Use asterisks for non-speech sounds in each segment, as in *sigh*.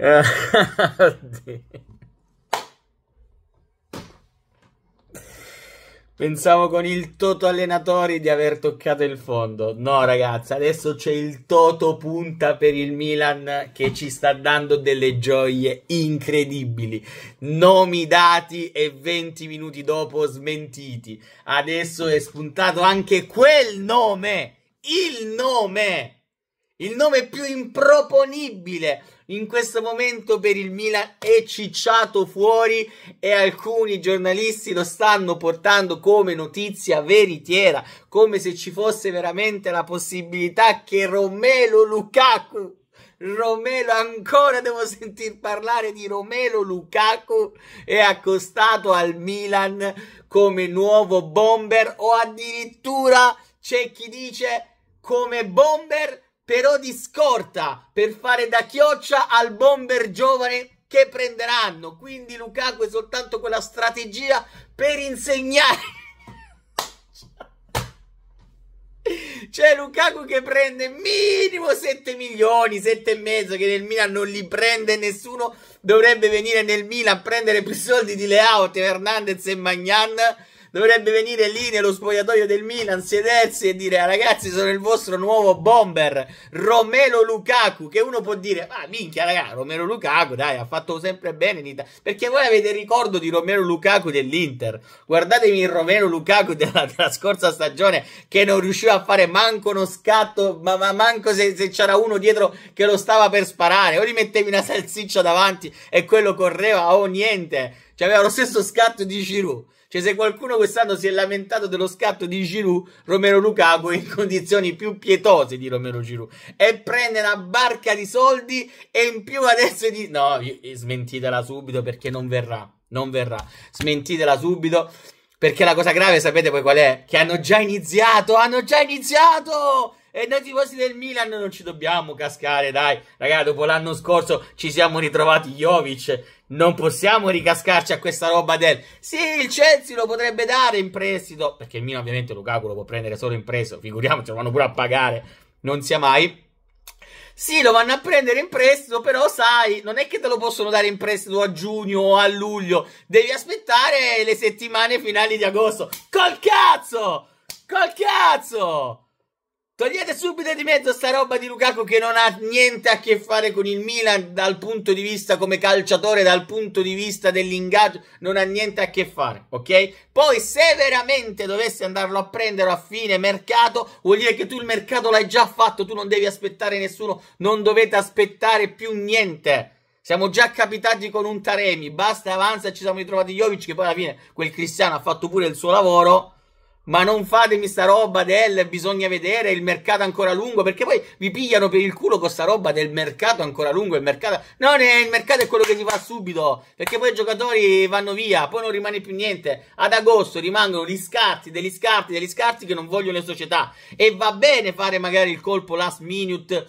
*laughs* uh, *laughs* Pensavo con il Toto Allenatori di aver toccato il fondo. No, ragazzi, adesso c'è il Toto Punta per il Milan che ci sta dando delle gioie incredibili. Nomi dati e 20 minuti dopo smentiti. Adesso è spuntato anche quel nome! Il nome! Il nome più improponibile in questo momento per il Milan è cicciato fuori e alcuni giornalisti lo stanno portando come notizia veritiera, come se ci fosse veramente la possibilità che Romelo Lukaku Romelo, ancora devo sentir parlare di Romelo Lukaku, è accostato al Milan come nuovo bomber o addirittura c'è chi dice come bomber però di scorta per fare da chioccia al bomber giovane che prenderanno. Quindi Lukaku è soltanto quella strategia per insegnare. C'è Lukaku che prende minimo 7 milioni, 7 e mezzo, che nel Milan non li prende nessuno. Dovrebbe venire nel Milan a prendere più soldi di Leao, Hernandez e Magnan dovrebbe venire lì nello spogliatoio del Milan, sedersi e dire ah, ragazzi sono il vostro nuovo bomber, Romelo Lukaku, che uno può dire ma ah, minchia raga, Romelo Lukaku dai ha fatto sempre bene in Italia, perché voi avete ricordo di Romelo Lukaku dell'Inter, guardatevi il Romelo Lukaku della, della scorsa stagione che non riusciva a fare manco uno scatto, ma, ma manco se, se c'era uno dietro che lo stava per sparare, o gli mettevi una salsiccia davanti e quello correva o oh, niente, cioè aveva lo stesso scatto di Giroud. Cioè, se qualcuno quest'anno si è lamentato dello scatto di Giroud, Romero Lukaku è in condizioni più pietose di Romero Giroud. E prende una barca di soldi e in più adesso di... No, smentitela subito perché non verrà. Non verrà. Smentitela subito. Perché la cosa grave, sapete poi qual è? Che hanno già iniziato, hanno già iniziato! E noi tifosi del Milan non ci dobbiamo cascare, dai. Ragazzi, dopo l'anno scorso ci siamo ritrovati Jovic non possiamo ricascarci a questa roba del sì, il Chelsea lo potrebbe dare in prestito, perché il mio ovviamente Lukaku lo può prendere solo in prestito, figuriamoci, lo vanno pure a pagare, non sia mai. Sì, lo vanno a prendere in prestito, però sai, non è che te lo possono dare in prestito a giugno o a luglio, devi aspettare le settimane finali di agosto. Col cazzo! Col cazzo! Togliete subito di mezzo sta roba di Lukaku che non ha niente a che fare con il Milan dal punto di vista come calciatore, dal punto di vista dell'ingaggio, non ha niente a che fare, ok? Poi se veramente dovessi andarlo a prendere a fine mercato, vuol dire che tu il mercato l'hai già fatto, tu non devi aspettare nessuno, non dovete aspettare più niente. Siamo già capitati con un Taremi, basta avanza, e ci siamo ritrovati Jovic che poi alla fine quel Cristiano ha fatto pure il suo lavoro ma non fatemi sta roba del bisogna vedere il mercato ancora lungo, perché poi vi pigliano per il culo con sta roba del mercato ancora lungo, il mercato... Non è, il mercato è quello che si fa subito, perché poi i giocatori vanno via, poi non rimane più niente. Ad agosto rimangono gli scarti, degli scarti, degli scarti che non vogliono le società. E va bene fare magari il colpo last minute,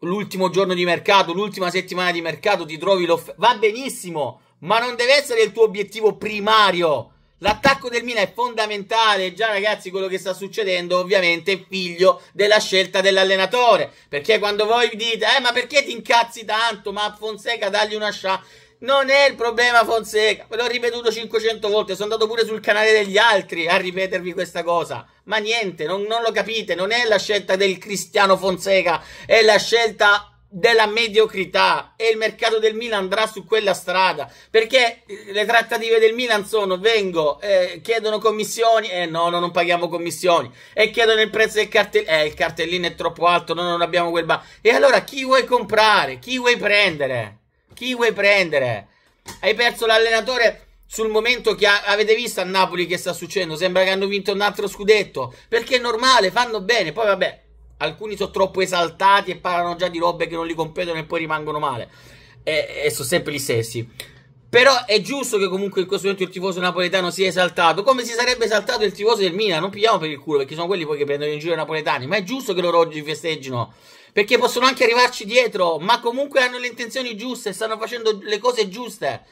l'ultimo giorno di mercato, l'ultima settimana di mercato, ti trovi l'offerta... Va benissimo, ma non deve essere il tuo obiettivo primario L'attacco del Milan è fondamentale, già ragazzi quello che sta succedendo ovviamente è figlio della scelta dell'allenatore, perché quando voi dite "Eh, ma perché ti incazzi tanto? Ma Fonseca dagli una scia non è il problema Fonseca, ve l'ho ripetuto 500 volte, sono andato pure sul canale degli altri a ripetervi questa cosa. Ma niente, non, non lo capite, non è la scelta del Cristiano Fonseca, è la scelta della mediocrità e il mercato del Milan andrà su quella strada perché le trattative del Milan sono vengo, eh, chiedono commissioni e eh, no, no, non paghiamo commissioni e chiedono il prezzo del cartellino eh, il cartellino è troppo alto, noi non abbiamo quel ba e allora chi vuoi comprare? chi vuoi prendere? chi vuoi prendere? hai perso l'allenatore sul momento che avete visto a Napoli che sta succedendo sembra che hanno vinto un altro scudetto perché è normale, fanno bene poi vabbè Alcuni sono troppo esaltati e parlano già di robe che non li competono e poi rimangono male. E, e sono sempre gli stessi. Però è giusto che comunque in questo momento il tifoso napoletano sia esaltato, come si sarebbe esaltato il tifoso del Milan, non pigliamo per il culo, perché sono quelli poi che prendono in giro i napoletani, ma è giusto che loro oggi festeggino, perché possono anche arrivarci dietro, ma comunque hanno le intenzioni giuste, stanno facendo le cose giuste.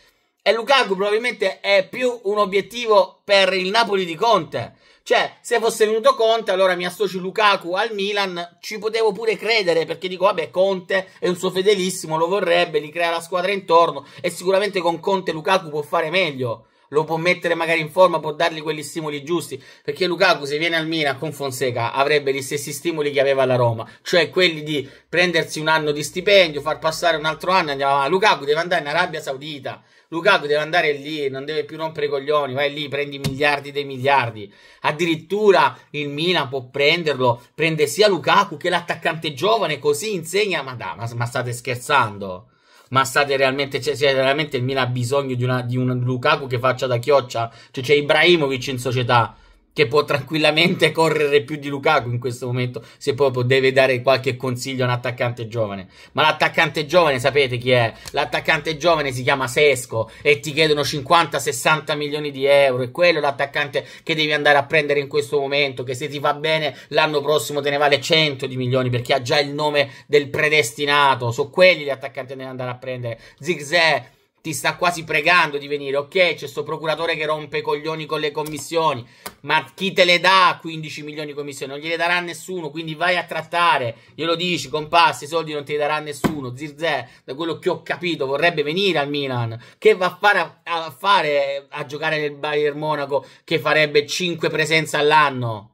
E Lukaku probabilmente è più un obiettivo per il Napoli di Conte. Cioè, se fosse venuto Conte, allora mi associo Lukaku al Milan, ci potevo pure credere, perché dico, vabbè, Conte è un suo fedelissimo, lo vorrebbe, gli crea la squadra intorno, e sicuramente con Conte Lukaku può fare meglio. Lo può mettere magari in forma, può dargli quegli stimoli giusti, perché Lukaku se viene al Milan con Fonseca avrebbe gli stessi stimoli che aveva alla Roma, cioè quelli di prendersi un anno di stipendio, far passare un altro anno, andiamo avanti. Lukaku deve andare in Arabia Saudita, Lukaku deve andare lì, non deve più rompere i coglioni, vai lì, prendi miliardi dei miliardi. Addirittura il Milan può prenderlo, prende sia Lukaku che l'attaccante giovane, così insegna, ma, da, ma, ma state scherzando? ma state realmente, cioè, cioè, realmente il Milan ha bisogno di, una, di, un Lukaku che faccia da chioccia, cioè c'è Ibrahimovic in società, che può tranquillamente *laughs* correre più di Lukaku in questo momento, se proprio deve dare qualche consiglio a un attaccante giovane. Ma l'attaccante giovane, sapete chi è? L'attaccante giovane si chiama Sesco e ti chiedono 50-60 milioni di euro e quello è l'attaccante che devi andare a prendere in questo momento, che se ti fa bene l'anno prossimo te ne vale 100 di milioni perché ha già il nome del predestinato. Sono quelli gli attaccanti che devi andare a prendere. Zigzag ti sta quasi pregando di venire. Ok, c'è sto procuratore che rompe i coglioni con le commissioni, ma chi te le dà 15 milioni di commissioni? Non gliele darà nessuno, quindi vai a trattare. Glielo dici, compassi, i soldi non te li darà nessuno. Zirze, da quello che ho capito, vorrebbe venire al Milan. Che va a fare a, a, fare a giocare nel Bayern Monaco che farebbe 5 presenze all'anno?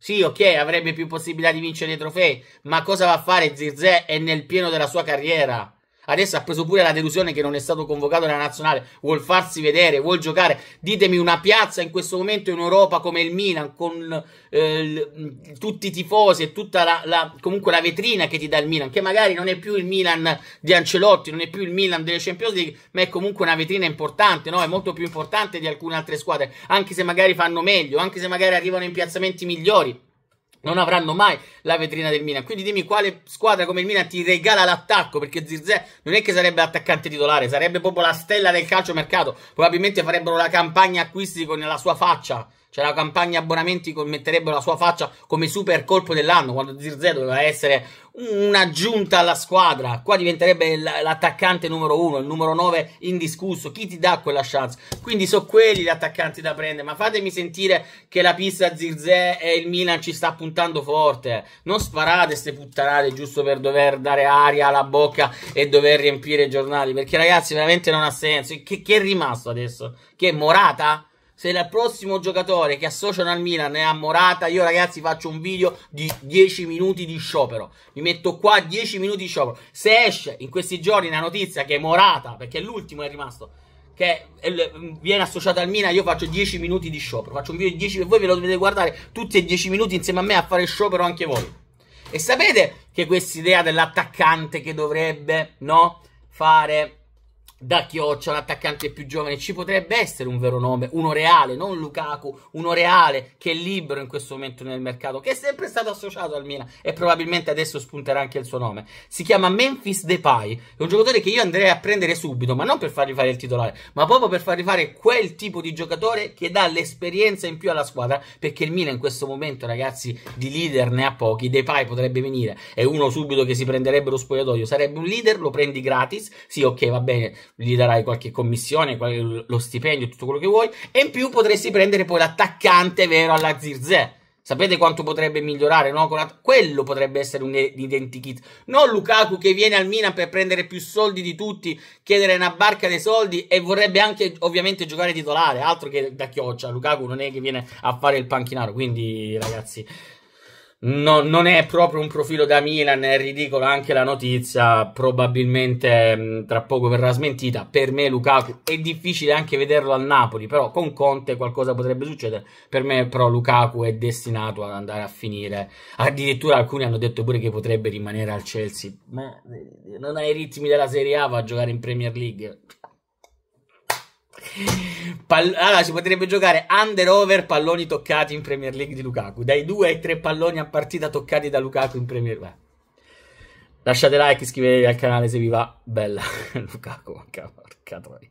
Sì, ok, avrebbe più possibilità di vincere i trofei, ma cosa va a fare Zirze? È nel pieno della sua carriera adesso ha preso pure la delusione che non è stato convocato nella nazionale, vuol farsi vedere, vuol giocare. Ditemi una piazza in questo momento in Europa come il Milan, con eh, mm, tutti i tifosi e tutta la, la, comunque la vetrina che ti dà il Milan, che magari non è più il Milan di Ancelotti, non è più il Milan delle Champions League, ma è comunque una vetrina importante, no? è molto più importante di alcune altre squadre, anche se magari fanno meglio, anche se magari arrivano in piazzamenti migliori non avranno mai la vetrina del Milan. Quindi dimmi quale squadra come il Milan ti regala l'attacco, perché Zirzè non è che sarebbe l'attaccante titolare, sarebbe proprio la stella del calcio mercato. Probabilmente farebbero la campagna acquisti con la sua faccia c'è cioè, la campagna abbonamenti che metterebbe la sua faccia come super colpo dell'anno, quando Zirze doveva essere un'aggiunta alla squadra. Qua diventerebbe l'attaccante numero uno, il numero 9 indiscusso. Chi ti dà quella chance? Quindi sono quelli gli attaccanti da prendere. Ma fatemi sentire che la pista Zirze e il Milan ci sta puntando forte. Non sparate queste puttanate giusto per dover dare aria alla bocca e dover riempire i giornali. Perché ragazzi veramente non ha senso. Che, che è rimasto adesso? Che è Morata? se il prossimo giocatore che associano al Milan è a Morata, io ragazzi faccio un video di 10 minuti di sciopero. Mi metto qua 10 minuti di sciopero. Se esce in questi giorni la notizia che Morata, perché l'ultimo è rimasto, che viene associato al Milan, io faccio 10 minuti di sciopero. Faccio un video di 10 minuti, voi ve lo dovete guardare tutti e 10 minuti insieme a me a fare sciopero anche voi. E sapete che quest'idea dell'attaccante che dovrebbe, no, fare da chioccia, l'attaccante più giovane, ci potrebbe essere un vero nome, uno reale, non Lukaku, uno reale che è libero in questo momento nel mercato, che è sempre stato associato al Milan e probabilmente adesso spunterà anche il suo nome. Si chiama Memphis Depay, è un giocatore che io andrei a prendere subito, ma non per fargli fare il titolare, ma proprio per fargli fare quel tipo di giocatore che dà l'esperienza in più alla squadra, perché il Milan in questo momento, ragazzi, di leader ne ha pochi, Depay potrebbe venire, è uno subito che si prenderebbe lo spogliatoio, sarebbe un leader, lo prendi gratis, sì ok va bene gli darai qualche commissione, lo stipendio, tutto quello che vuoi, e in più potresti prendere poi l'attaccante vero alla Zirze. Sapete quanto potrebbe migliorare, no? Quello potrebbe essere un identikit. Non Lukaku che viene al Milan per prendere più soldi di tutti, chiedere una barca dei soldi e vorrebbe anche ovviamente giocare titolare, altro che da chioccia. Lukaku non è che viene a fare il panchinaro, quindi ragazzi no, non è proprio un profilo da Milan, è ridicola anche la notizia, probabilmente mh, mm, tra poco verrà smentita. Per me Lukaku è difficile anche vederlo al Napoli, però con Conte qualcosa potrebbe succedere. Per me però Lukaku è destinato ad andare a finire. Addirittura alcuni hanno detto pure che potrebbe rimanere al Chelsea, ma eh, non ha i ritmi della Serie A, va a giocare in Premier League. Pall- allora, si potrebbe giocare under over palloni toccati in Premier League di Lukaku. Dai due ai tre palloni a partita toccati da Lukaku in Premier League. Lasciate like, iscrivetevi al canale se vi va. Bella, *laughs* Lukaku, manca porca troia.